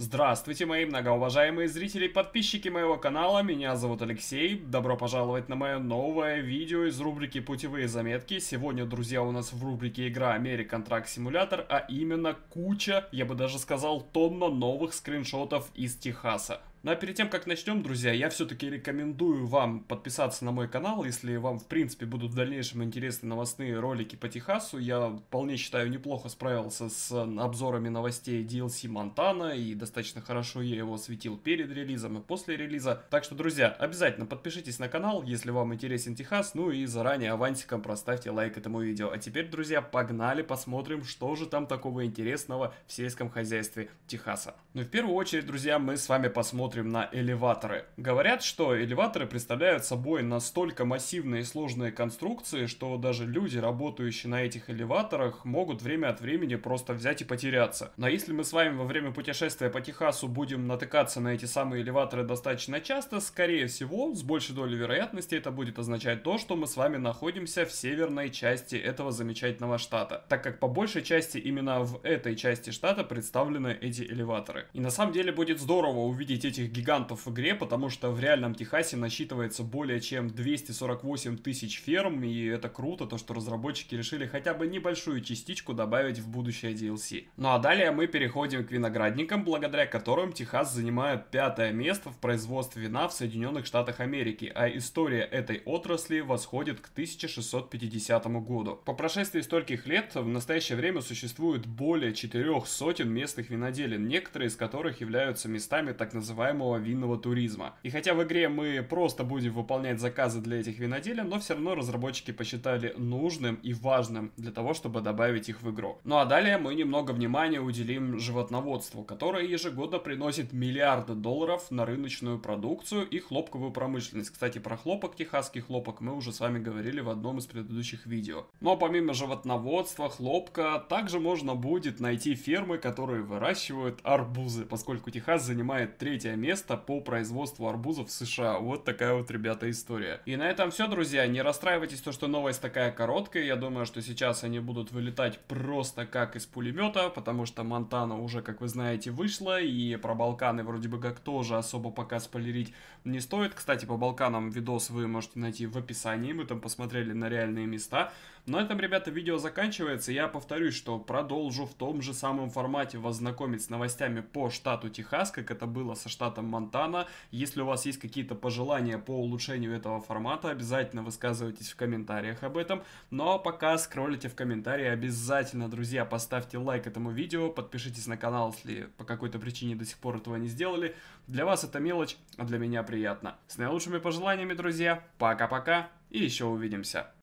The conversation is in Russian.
Здравствуйте, мои многоуважаемые зрители и подписчики моего канала, меня зовут Алексей, добро пожаловать на мое новое видео из рубрики «Путевые заметки». Сегодня, друзья, у нас в рубрике игра American Truck Simulator, а именно куча, я бы даже сказал, тонна новых скриншотов из Техаса. Ну а перед тем, как начнем, друзья, я все-таки рекомендую вам подписаться на мой канал, если вам, в принципе, будут в дальнейшем интересны новостные ролики по Техасу. Я вполне считаю, неплохо справился с обзорами новостей DLC Монтана и достаточно хорошо я его светил перед релизом и после релиза. Так что, друзья, обязательно подпишитесь на канал, если вам интересен Техас, ну и заранее авансиком проставьте лайк этому видео. А теперь, друзья, погнали посмотрим, что же там такого интересного в сельском хозяйстве Техаса. Ну, в первую очередь, друзья, мы с вами посмотрим посмотрим на элеваторы. Говорят, что элеваторы представляют собой настолько массивные и сложные конструкции, что даже люди, работающие на этих элеваторах, могут время от времени просто взять и потеряться. Но если мы с вами во время путешествия по Техасу будем натыкаться на эти самые элеваторы достаточно часто, скорее всего, с большей долей вероятности это будет означать то, что мы с вами находимся в северной части этого замечательного штата, так как по большей части именно в этой части штата представлены эти элеваторы. И на самом деле будет здорово увидеть эти этих гигантов в игре, потому что в реальном Техасе насчитывается более чем 248 тысяч ферм, и это круто, то что разработчики решили хотя бы небольшую частичку добавить в будущее DLC. Ну а далее мы переходим к виноградникам, благодаря которым Техас занимает пятое место в производстве вина в Соединенных Штатах Америки, а история этой отрасли восходит к 1650 году. По прошествии стольких лет в настоящее время существует более четырех сотен местных виноделин, некоторые из которых являются местами так называемых называемого винного туризма. И хотя в игре мы просто будем выполнять заказы для этих виноделин, но все равно разработчики посчитали нужным и важным для того, чтобы добавить их в игру. Ну а далее мы немного внимания уделим животноводству, которое ежегодно приносит миллиарды долларов на рыночную продукцию и хлопковую промышленность. Кстати, про хлопок, техасский хлопок, мы уже с вами говорили в одном из предыдущих видео. Но помимо животноводства, хлопка, также можно будет найти фермы, которые выращивают арбузы, поскольку Техас занимает третье место по производству арбузов в США. Вот такая вот, ребята, история. И на этом все, друзья. Не расстраивайтесь, то, что новость такая короткая. Я думаю, что сейчас они будут вылетать просто как из пулемета, потому что Монтана уже, как вы знаете, вышла, и про Балканы вроде бы как тоже особо пока спойлерить не стоит. Кстати, по Балканам видос вы можете найти в описании, мы там посмотрели на реальные места. На этом, ребята, видео заканчивается. Я повторюсь, что продолжу в том же самом формате вас знакомить с новостями по штату Техас, как это было со штатом штатом Монтана. Если у вас есть какие-то пожелания по улучшению этого формата, обязательно высказывайтесь в комментариях об этом. Но ну, а пока скроллите в комментарии, обязательно, друзья, поставьте лайк этому видео, подпишитесь на канал, если по какой-то причине до сих пор этого не сделали. Для вас это мелочь, а для меня приятно. С наилучшими пожеланиями, друзья, пока-пока и еще увидимся.